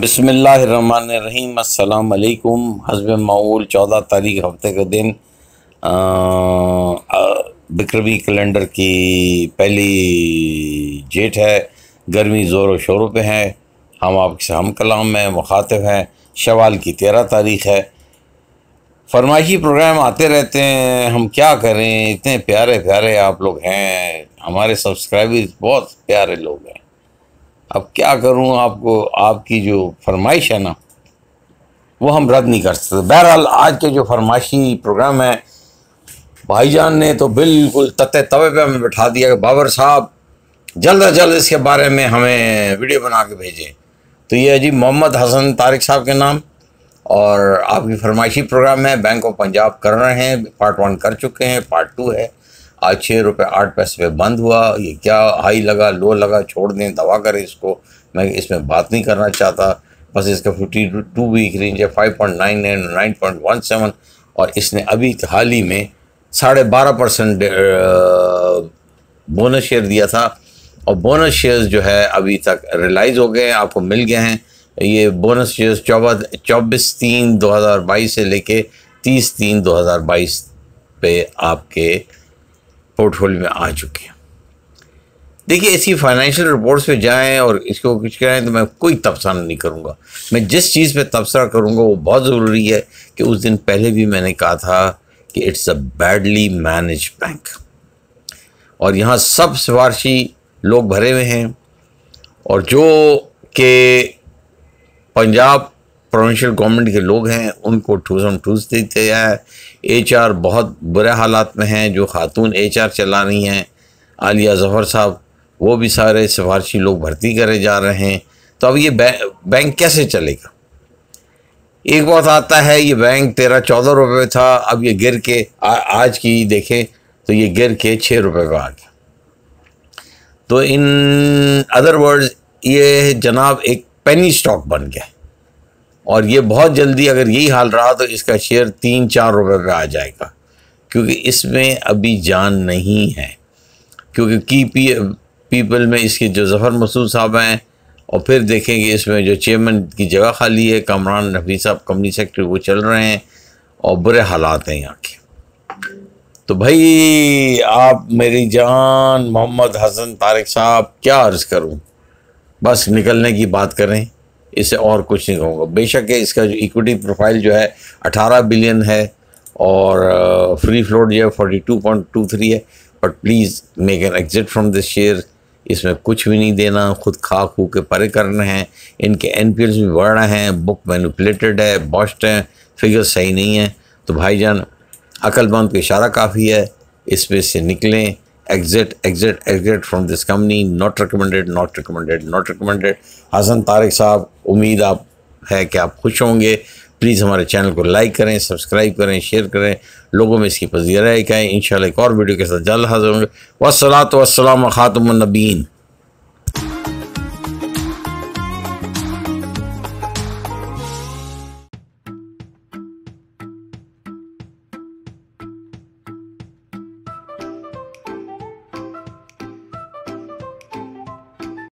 बसमीम अल्लाम हजब मऊल चौदह तारीख हफ्ते के दिन बिक्रमी कैलेंडर की पहली जेट है गर्मी ज़ोर व शोरों पर है हम आपसे हम कलाम हैं मुखातिब हैं शवाल की तेरह तारीख है फरमाइशी प्रोग्राम आते रहते हैं हम क्या करें इतने प्यारे प्यारे आप लोग हैं हमारे सब्सक्राइबर्स बहुत प्यारे लोग हैं अब क्या करूं आपको आपकी जो फरमाइश है ना वो हम रद्द नहीं कर सकते बहरहाल आज के जो फरमाइशी प्रोग्राम है भाईजान ने तो बिल्कुल तत्ते तवे पे हमें बैठा दिया कि बाबर साहब जल्द अज जल्द इसके बारे में हमें वीडियो बना के भेजें तो ये है जी मोहम्मद हसन तारिक साहब के नाम और आपकी फरमाइशी प्रोग्राम है बैंक ऑफ पंजाब कर रहे हैं पार्ट वन कर चुके हैं पार्ट टू है आज छः रुपये आठ पैसे पे बंद हुआ ये क्या हाई लगा लो लगा छोड़ दें दवा करें इसको मैं इसमें बात नहीं करना चाहता बस इसका फिफ्टी टू वीक रेंज है five point nine nine nine point one seven और इसने अभी हाल ही में साढ़े बारह परसेंट बोनस शेयर दिया था और बोनस शेयर्स जो है अभी तक रिलाइज हो गए हैं आपको मिल गए हैं ये बोनस शेयर्स चौबीस चौबीस तीन दो हज़ार बाईस से लेके तीस तीन दो हज़ार बाईस पे आपके पोर्टफोलियो में आ चुके हैं देखिए ऐसी फाइनेंशियल रिपोर्ट्स पे जाएं और इसको कुछ कहें तो मैं कोई तबसरा नहीं करूँगा मैं जिस चीज़ पे तबसरा करूँगा वो बहुत ज़रूरी है कि उस दिन पहले भी मैंने कहा था कि it's a badly manage bank और यहाँ सब सिफारशी लोग भरे हुए हैं और जो कि पंजाब प्रोविंशियल गवर्नमेंट के लोग हैं उनको ठूस हम ठूस देते हैं एच आर बहुत बुरे हालात में हैं जो खातून एच आर चला रही हैं आलिया जफ़र साहब वो भी सारे सिफारशी लोग भर्ती करे जा रहे हैं तो अब ये बै, बैंक कैसे चलेगा एक बात आता है ये बैंक तेरह चौदह रुपये था अब ये गिर के आ, आज की देखें तो ये गिर के छः रुपये पर आ गया तो इन अदर वर्ड्स ये जनाब एक पेनी स्टॉक बन गया और ये बहुत जल्दी अगर यही हाल रहा तो इसका शेयर तीन चार रुपये पे आ जाएगा क्योंकि इसमें अभी जान नहीं है क्योंकि की पी पीपल में इसके जो जफ़र मसूद साहब हैं और फिर देखेंगे इसमें जो चेयरमैन की जगह खाली है कमरान नफी साहब कंपनी सेक्रेटरी वो चल रहे हैं और बुरे हालात हैं यहाँ के तो भाई आप मेरी जान मोहम्मद हसन तारिक साहब क्या अर्ज़ करूँ बस निकलने की बात करें इसे और कुछ नहीं कहूँगा बेशक इसका जो इक्विटी प्रोफाइल जो है 18 बिलियन है और फ्री फ्लोट जो है forty two point two three है but please make an exit from this share इसमें कुछ भी नहीं देना खुद खा खू के परे करने हैं इनके एन पी एल्स भी बढ़ रहे हैं बुक मैनिपुलेटेड है बॉस्ट हैं फिगर सही नहीं है तो भाईजान अकलमंद का इशारा काफ़ी है इसमें से निकलें exit, exit, exit from this company, not recommended, not recommended, not recommended. Hasan Tariq साहब उम्मीद आप है कि आप खुश होंगे प्लीज़ हमारे चैनल को लाइक करें सब्सक्राइब करें शेयर करें लोगों में इसकी पजीराई करें इन एक और वीडियो के साथ जल्द हाजिर होंगे वसलात वसलाम ख़ातमनबीन